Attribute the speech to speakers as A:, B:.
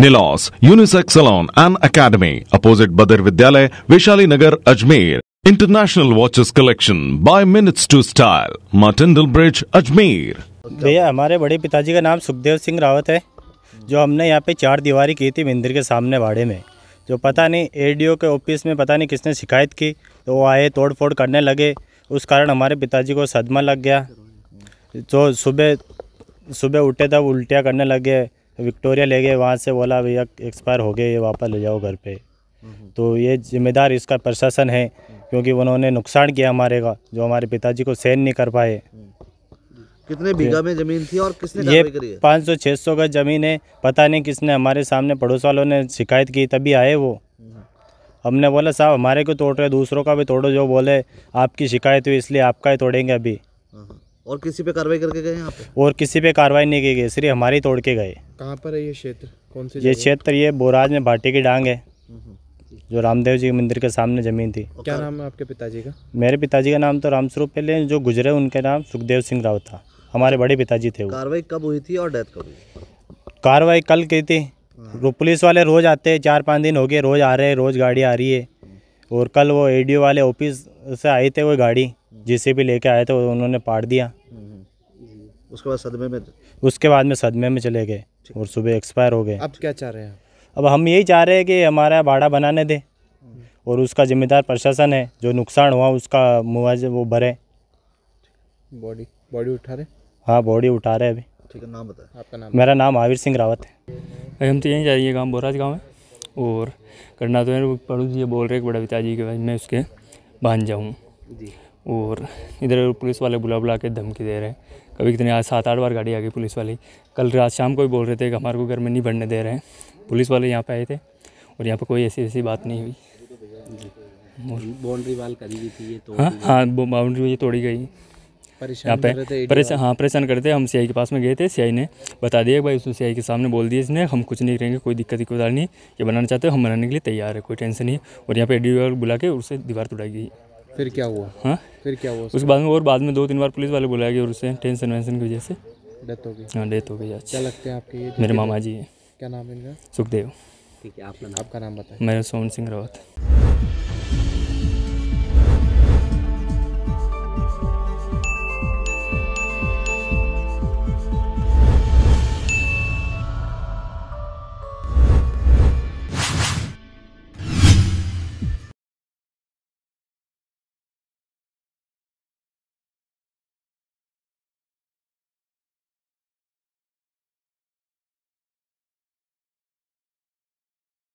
A: निलॉस unisex salon and academy opposite बदर विद्यालय Vaishali Nagar Ajmer international watches collection by minutes to style Martindale Bridge Ajmer
B: भैया हमारे बड़े पिताजी का नाम सुखदेव सिंह रावत है जो हमने यहाँ पे चार दीवारी की थी मंदिर के सामने वाड़े में जो पता नहीं एडीओ के ऑफिस में पता नहीं किसने शिकायत की तो वो आए तोड़ फोड़ करने लगे उस कारण हमारे पिताजी को सदमा लग गया जो सुबह सुबह उठे तब उल्टियाँ करने लगे विक्टोरिया ले गए वहाँ से बोला भैया एक्सपायर हो गए ये वापस ले जाओ घर पे तो ये जिम्मेदार इसका प्रशासन है क्योंकि उन्होंने नुकसान किया हमारे का जो हमारे पिताजी को सहन नहीं कर पाए कितने बीघा में जमीन थी और किसने ये पाँच सौ छः सौ का जमीन है पता नहीं किसने हमारे सामने पड़ोस वालों ने शिकायत की तभी आए वो हमने बोला साहब हमारे को तोड़ रहे दूसरों का भी तोड़ो जो बोले आपकी शिकायत हुई इसलिए आपका ही तोड़ेंगे अभी और किसी पे कार्रवाई करके गए और किसी पे कार्रवाई नहीं की गई सिर्फ हमारी तोड़ के गए कहाँ पर है ये क्षेत्र कौन सी ये क्षेत्र ये बोराज में भाटी की डांग है हम्म, हम्म। जो रामदेव जी के मंदिर के सामने ज़मीन थी क्या नाम है आपके पिताजी का मेरे पिताजी का नाम तो रामस्वरूप पहले जो गुजरे उनके नाम सुखदेव सिंह राव था हमारे बड़े पिताजी थे कार्रवाई कब हुई थी और डेथ कब हुई कार्रवाई कल की थी हाँ। पुलिस वाले रोज़ आते हैं चार पाँच दिन हो गए रोज़ आ रहे हैं रोज़ गाड़ी आ रही है और कल वो एडीओ वाले ऑफिस से आए थे वो गाड़ी जिसे हम्म। भी लेके आए थे उन्होंने पाड़ दिया उसके बाद सदमे में उसके बाद में सदमे में चले गए और सुबह एक्सपायर हो गए अब क्या चाह रहे हैं अब हम यही चाह रहे हैं कि हमारा भाड़ा बनाने दें हम्म। और उसका जिम्मेदार प्रशासन है जो नुकसान हुआ उसका मुआवजा वो भरे बॉडी बॉडी उठा रहे हाँ बॉडी उठा रहे अभी ठीक है नाम बताए आपका नाम मेरा नाम आविर सिंह रावत है
A: हम तो यहीं जा रही है गाँव बोराज गाँव में और करना तो पड़ोस ये बोल रहे बड़ा पिताजी के भाई मैं उसके बांध जाऊँ जी और इधर पुलिस वाले बुला बुला के धमकी दे रहे हैं कभी कितने आज सात आठ बार गाड़ी आ गई पुलिस वाली कल रात शाम को भी बोल रहे थे कि हमारे को घर में नहीं बढ़ने दे रहे हैं पुलिस वाले यहाँ पे आए थे और यहाँ पे कोई ऐसी ऐसी बात नहीं हुई बाउंड्री वाल करी गई थी ये हाँ हाँ बाउंड्री ये तोड़ी गई परेशान यहाँ पे परेशान हाँ परेशान करते हम सीआई के पास में गए थे सीआई ने बता दिया भाई उसने सीआई के सामने बोल दिया इसने हम कुछ नहीं करेंगे कोई दिक्कत दिक्कत नहीं ये बनाना चाहते हो हम बनाने के लिए तैयार है कोई टेंशन नहीं और यहाँ पे एडी बुला के उससे दीवार तोड़ाई गई फिर क्या हुआ हाँ फिर क्या हुआ उसके बाद में और बाद में दो तीन बार पुलिस वाले बुलाया गया और उससे टेंशन वेंशन की वजह से डेथ हाँ, हो गई हाँ डेथ हो गई क्या लगते हैं आपके ये मेरे मामा जी हैं क्या नाम है इनका
B: सुखदेव ठीक है आपका आपका नाम बताए मैं
A: सोहन सिंह रावत